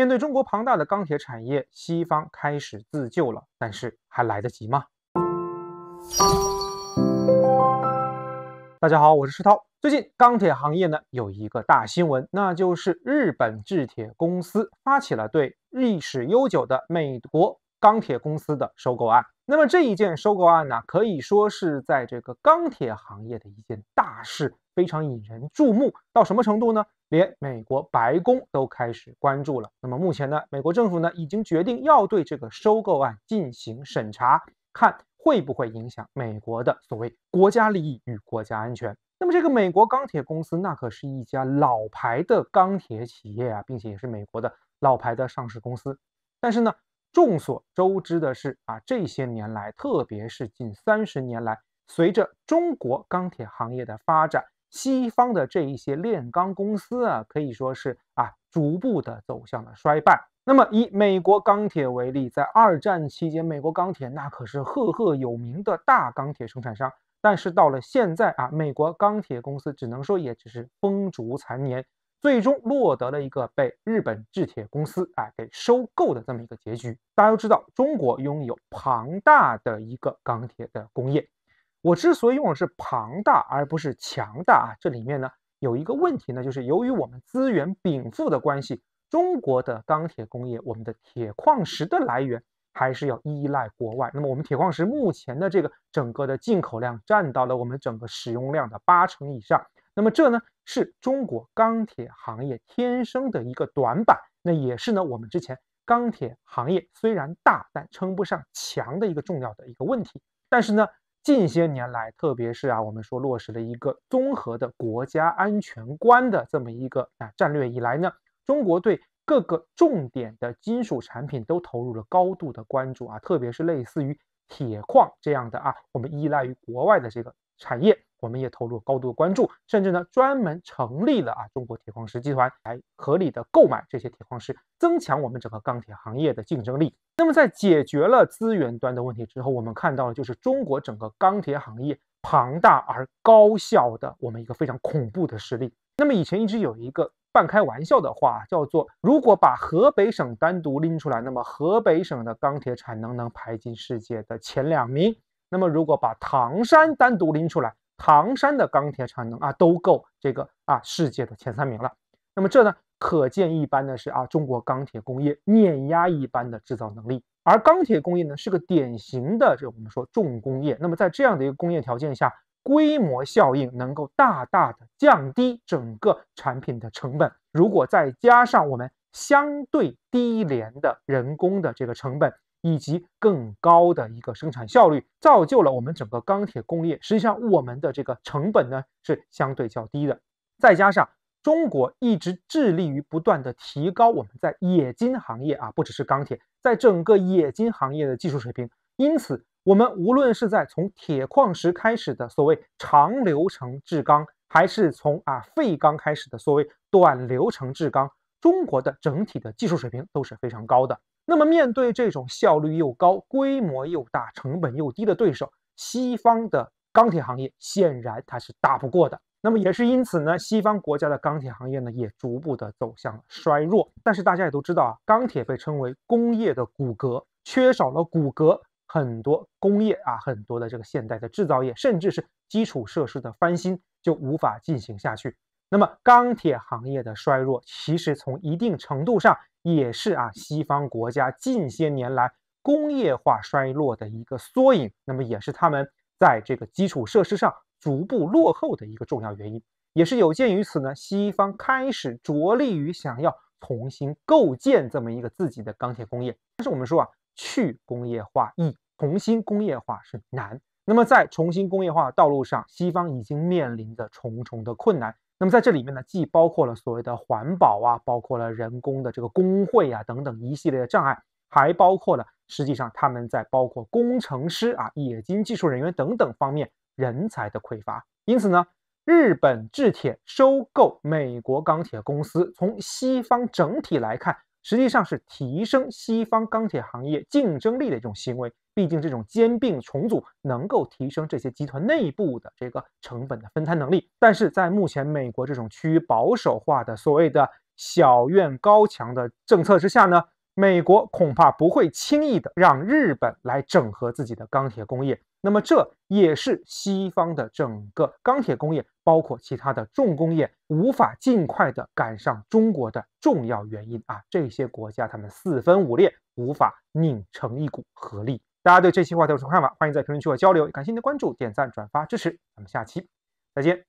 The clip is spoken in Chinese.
面对中国庞大的钢铁产业，西方开始自救了，但是还来得及吗？大家好，我是石涛。最近钢铁行业呢有一个大新闻，那就是日本制铁公司发起了对历史悠久的美国钢铁公司的收购案。那么这一件收购案呢，可以说是在这个钢铁行业的一件大事，非常引人注目。到什么程度呢？连美国白宫都开始关注了。那么目前呢，美国政府呢已经决定要对这个收购案进行审查，看会不会影响美国的所谓国家利益与国家安全。那么这个美国钢铁公司那可是一家老牌的钢铁企业啊，并且也是美国的老牌的上市公司。但是呢，众所周知的是啊，这些年来，特别是近三十年来，随着中国钢铁行业的发展。西方的这一些炼钢公司啊，可以说是啊，逐步的走向了衰败。那么以美国钢铁为例，在二战期间，美国钢铁那可是赫赫有名的大钢铁生产商。但是到了现在啊，美国钢铁公司只能说也只是风烛残年，最终落得了一个被日本制铁公司啊给收购的这么一个结局。大家都知道，中国拥有庞大的一个钢铁的工业。我之所以用的是庞大而不是强大啊，这里面呢有一个问题呢，就是由于我们资源禀赋的关系，中国的钢铁工业，我们的铁矿石的来源还是要依赖国外。那么我们铁矿石目前的这个整个的进口量占到了我们整个使用量的八成以上。那么这呢是中国钢铁行业天生的一个短板，那也是呢我们之前钢铁行业虽然大，但称不上强的一个重要的一个问题。但是呢。近些年来，特别是啊，我们说落实了一个综合的国家安全观的这么一个啊战略以来呢，中国对各个重点的金属产品都投入了高度的关注啊，特别是类似于铁矿这样的啊，我们依赖于国外的这个。产业，我们也投入高度关注，甚至呢专门成立了啊中国铁矿石集团来合理的购买这些铁矿石，增强我们整个钢铁行业的竞争力。那么在解决了资源端的问题之后，我们看到了就是中国整个钢铁行业庞大而高效的我们一个非常恐怖的实力。那么以前一直有一个半开玩笑的话，叫做如果把河北省单独拎出来，那么河北省的钢铁产能能排进世界的前两名。那么，如果把唐山单独拎出来，唐山的钢铁产能啊，都够这个啊世界的前三名了。那么这呢，可见一斑的是啊，中国钢铁工业碾压一般的制造能力。而钢铁工业呢，是个典型的这我们说重工业。那么在这样的一个工业条件下，规模效应能够大大的降低整个产品的成本。如果再加上我们相对低廉的人工的这个成本。以及更高的一个生产效率，造就了我们整个钢铁工业。实际上，我们的这个成本呢是相对较低的。再加上中国一直致力于不断的提高我们在冶金行业啊，不只是钢铁，在整个冶金行业的技术水平。因此，我们无论是在从铁矿石开始的所谓长流程制钢，还是从啊废钢开始的所谓短流程制钢，中国的整体的技术水平都是非常高的。那么面对这种效率又高、规模又大、成本又低的对手，西方的钢铁行业显然它是打不过的。那么也是因此呢，西方国家的钢铁行业呢也逐步的走向了衰弱。但是大家也都知道啊，钢铁被称为工业的骨骼，缺少了骨骼，很多工业啊，很多的这个现代的制造业，甚至是基础设施的翻新就无法进行下去。那么钢铁行业的衰弱，其实从一定程度上也是啊西方国家近些年来工业化衰落的一个缩影。那么也是他们在这个基础设施上逐步落后的一个重要原因。也是有鉴于此呢，西方开始着力于想要重新构建这么一个自己的钢铁工业。但是我们说啊，去工业化易，重新工业化是难。那么在重新工业化道路上，西方已经面临着重重的困难。那么在这里面呢，既包括了所谓的环保啊，包括了人工的这个工会啊等等一系列的障碍，还包括了实际上他们在包括工程师啊、冶金技术人员等等方面人才的匮乏。因此呢，日本制铁收购美国钢铁公司，从西方整体来看。实际上是提升西方钢铁行业竞争力的一种行为。毕竟，这种兼并重组能够提升这些集团内部的这个成本的分摊能力。但是在目前美国这种趋于保守化的所谓的“小院高墙”的政策之下呢，美国恐怕不会轻易的让日本来整合自己的钢铁工业。那么，这也是西方的整个钢铁工业。包括其他的重工业无法尽快的赶上中国的重要原因啊，这些国家他们四分五裂，无法拧成一股合力。大家对这期话题有什么看法？欢迎在评论区和交流。感谢您的关注、点赞、转发支持，咱们下期再见。